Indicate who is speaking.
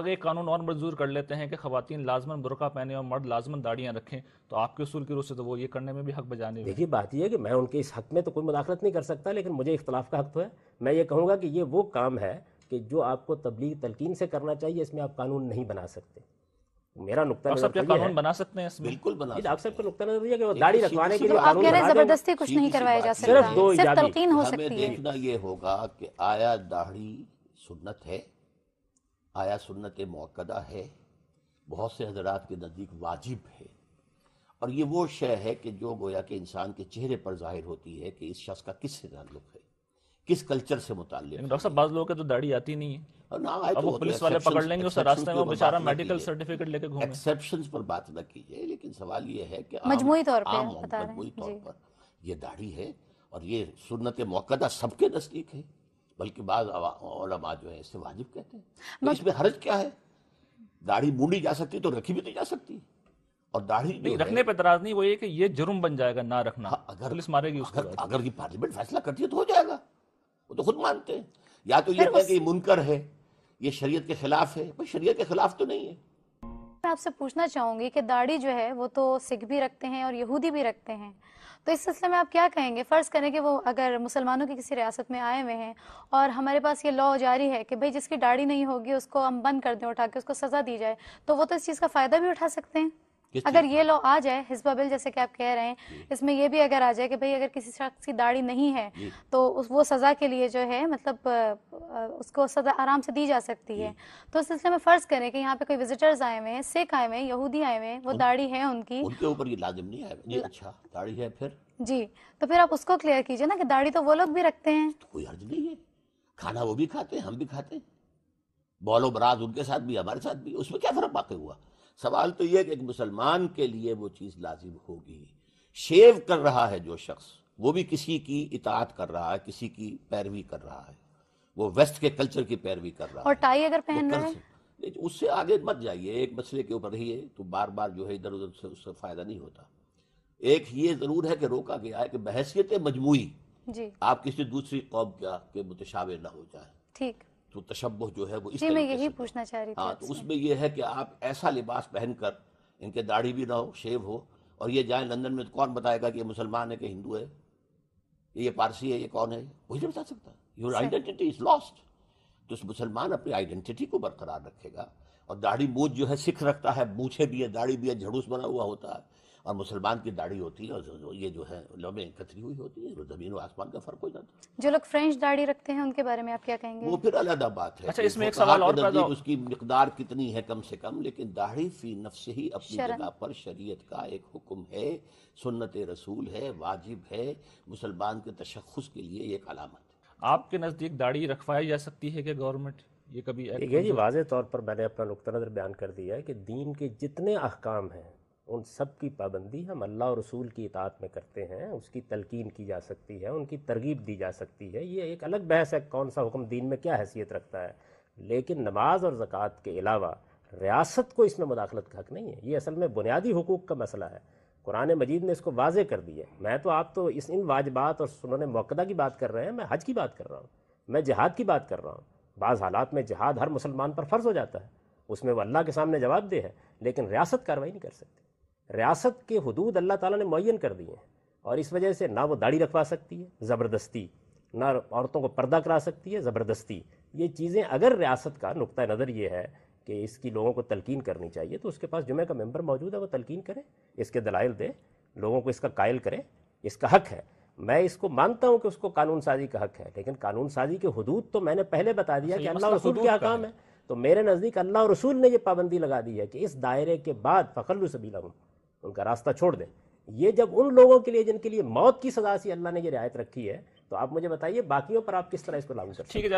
Speaker 1: अगर कानून और मंजूर कर लेते हैं कि खातन लाजमन बुरका पहने और मर्द लाजमन दाड़ियाँ रखें तो आपके
Speaker 2: असूल की रूप से तो वो ये करने में भी हक बजाने देखिए बात यह है कि मैं उनके इस हक में तो कोई मुदाखलत नहीं कर सकता लेकिन मुझे इख्तलाफ का हक तो है मैं ये कहूँगा कि ये वो काम है कि जो आपको तबलीग तलकिन से करना चाहिए इसमें आप कानून नहीं बना सकते मेरा नुकता नजर क्या कानून
Speaker 1: बना सकते हैं बिल्कुल बना डॉक्टर आप सबका
Speaker 3: नुकता नजर ये कि वो
Speaker 1: दाढ़ी रखवाने के लिए आप कह रहे हैं
Speaker 4: जबरदस्ती कुछ नहीं करवाया जा सकता सिर्फ दो इजाजत देखना
Speaker 3: ये होगा कि आया दाढ़ी सुन्नत है आया सुन्नत मौकदा है बहुत से हजरात के नज़दीक वाजिब है और ये वो शय है कि जो गोया के इंसान के चेहरे पर जाहिर होती है कि इस शख्स का किस से ताल्लुक है किस कल्चर से मुतल
Speaker 1: डॉक्टर साहब लोगों के तो दाढ़ी आती नहीं है ना आए तो पुलिस वाले पकड़ लेंगे उस रास्ते में बेचारा मेडिकल
Speaker 3: सर्टिफिकेट लेके घूमे एक्सेप्शंस पर बात न कीजिए लेकिन सवाल ये है कि तौर ये दाढ़ी है और ये सुन्नत मौकदा सबके नज़दीक है बल्कि बाज़मा जो है इससे वाजिब कहते हैं तो इसमें हर्ज क्या है दाढ़ी मूडी जा सकती तो रखी भी तो जा सकती और दाढ़ी नहीं रखने पर दराज
Speaker 1: नहीं वो ये कि ये जुर्म बन जाएगा ना रखना हाँ, अगर पुलिस मारेगी उसको अगर, अगर ये पार्लियामेंट फैसला करती है तो हो जाएगा
Speaker 3: वो तो खुद मानते हैं या तो ये कि मुनकर है ये शरीयत के खिलाफ है भाई शरीयत के खिलाफ तो नहीं है
Speaker 4: मैं आपसे पूछना चाहूंगी कि दाढ़ी जो है वो तो सिख भी रखते हैं और यहूदी भी रखते हैं तो इस सिलसिले में आप क्या कहेंगे फ़र्ज़ करें कि वो अगर मुसलमानों की किसी रियासत में आए हुए हैं और हमारे पास ये लॉ जारी है कि भाई जिसकी दाढ़ी नहीं होगी उसको हम बंद कर दें उठा के उसको सज़ा दी जाए तो वो तो इस चीज़ का फ़ायदा भी उठा सकते हैं अगर ये लॉ आ जाए हिजबा बिल जैसे कि आप कह रहे हैं इसमें ये भी अगर आ जाए कि भाई अगर किसी शख्स की दाढ़ी नहीं है तो उस वो सज़ा के लिए जो है मतलब उसको सज़ा आराम से दी जा सकती है तो इस सिलसिले में फ़र्ज़ करें कि यहाँ पे कोई विजिटर्स आए हुए हैं सिख आए हुए हैं यहूदी आए हुए हैं वो दाढ़ी है उनकी उनके
Speaker 3: ऊपर ये लाजिम नहीं है अच्छा दाढ़ी है फिर
Speaker 4: जी तो फिर आप उसको क्लियर कीजिए ना कि दाढ़ी तो वो लोग भी रखते हैं तो
Speaker 3: कोई हर्ज नहीं है खाना वो भी खाते हैं हम भी खाते हैं बॉलो बराज उनके साथ भी हमारे साथ भी उसमें क्या फ़र्क पाते हुआ सवाल तो यह कि एक मुसलमान के लिए वो चीज़ लाजिम होगी शेव कर रहा है जो शख्स वो भी किसी की इतात कर रहा है किसी की पैरवी कर रहा है वो वेस्ट के कल्चर की पैरवी कर रहा है और
Speaker 4: टाई अगर पहन रहा है
Speaker 3: उससे आगे मत जाइए एक मसले के ऊपर रहिए तो बार बार जो है इधर उधर से उससे फ़ायदा नहीं होता एक ये ज़रूर है कि रोका गया है कि बहसीत मजमू आप किसी दूसरी कौम का के मुतशावे ना हो जाए ठीक तो तशब जो है वो इस मैं
Speaker 4: यही पूछना चाह रही हाँ तो उसमें
Speaker 3: यह है कि आप ऐसा लिबास पहनकर इनके दाढ़ी भी ना हो शेव हो और ये जाए लंदन में तो कौन बताएगा कि ये मुसलमान है कि हिंदू है ये पारसी है ये कौन है वही नहीं बता सकता योर आइडेंटिटी इज लॉस्ट तो उस मुसलमान अपनी आइडेंटिटी को बरकरार रखेगा और दाढ़ी मूछ जो है सिख रखता है मूछे भी है दाढ़ी भी है झड़ूस बना हुआ होता है और मुसलमान की दाढ़ी होती है और ये जो है लोबे कथरी हुई होती है जमीन और आसमान का फर्क हो जाता
Speaker 4: है जो लोग फ्रेंच दाढ़ी रखते हैं उनके बारे में आप क्या कहेंगे वो
Speaker 3: फिर अलहदा बात है अच्छा इसमें एक सवाल और उसकी मकदार कितनी है कम से कम लेकिन दाढ़ी फी नफ्स ही अपनी जगह पर शरीयत का एक हुक्म है सुन्नत रसूल है वाजिब है मुसलमान के तशखस के लिए एक अलामत
Speaker 1: आपके नज़दीक दाढ़ी रखवाई जा सकती है कि गवर्नमेंट ये कभी ये जी वाज
Speaker 2: तौर पर मैंने अपना नुक़ नज़र बयान कर दिया है कि दीन के जितने अहकाम हैं उन सब की पाबंदी हम अल्लाह और रसूल की इतात में करते हैं उसकी तलकिन की जा सकती है उनकी तरगीब दी जा सकती है ये एक अलग बहस है कौन सा हुक्म दीन में क्या हैसियत रखता है लेकिन नमाज और ज़क़़त के अलावा रियासत को इसमें मुदाखलत का हक नहीं है ये असल में बुनियादी हकूक़ का मसला है कुरान मजीद ने इसको वाजे कर दिया है मैं तो आप तो इस इन वाजबात और सुनने मौकदा की बात कर रहे हैं मैं हज की बात कर रहा हूँ मैं जहाद की बात कर रहा हूँ बाज़ हालात में जहाद हर मुसलमान पर फ़र्ज़ हो जाता है उसमें वो अल्लाह के सामने जवाब दे है लेकिन रियासत कार्रवाई नहीं कर सकती रियासत के हदूद अल्लाह ताला ने मुन कर दिए हैं और इस वजह से ना वो दाढ़ी रखवा सकती है ज़बरदस्ती ना औरतों को पर्दा करा सकती है ज़बरदस्ती ये चीज़ें अगर रियासत का नुक़ नज़र ये है कि इसकी लोगों को तलकिन करनी चाहिए तो उसके पास जुमे का मेम्बर मौजूद है वो तलकिन करें इसके दलाइल दे लोगों को इसका कायल करें इसका हक है मैं इसको मानता हूँ कि उसको कानून साजी का हक है लेकिन कानून साजी के हदूद तो मैंने पहले बता दिया कि अल्लाह रसूल के काम है तो मेरे नज़दीक अल्लाह रसूल ने ये पाबंदी लगा दी है कि इस दायरे के बाद फ़खल सबीला हूँ उनका रास्ता छोड़ दें ये जब उन लोगों के लिए जिनके लिए मौत की सजा सी अल्लाह ने ये रियायत रखी है तो आप मुझे बताइए बाकियों पर आप किस तरह इसको लागू कर ठीक है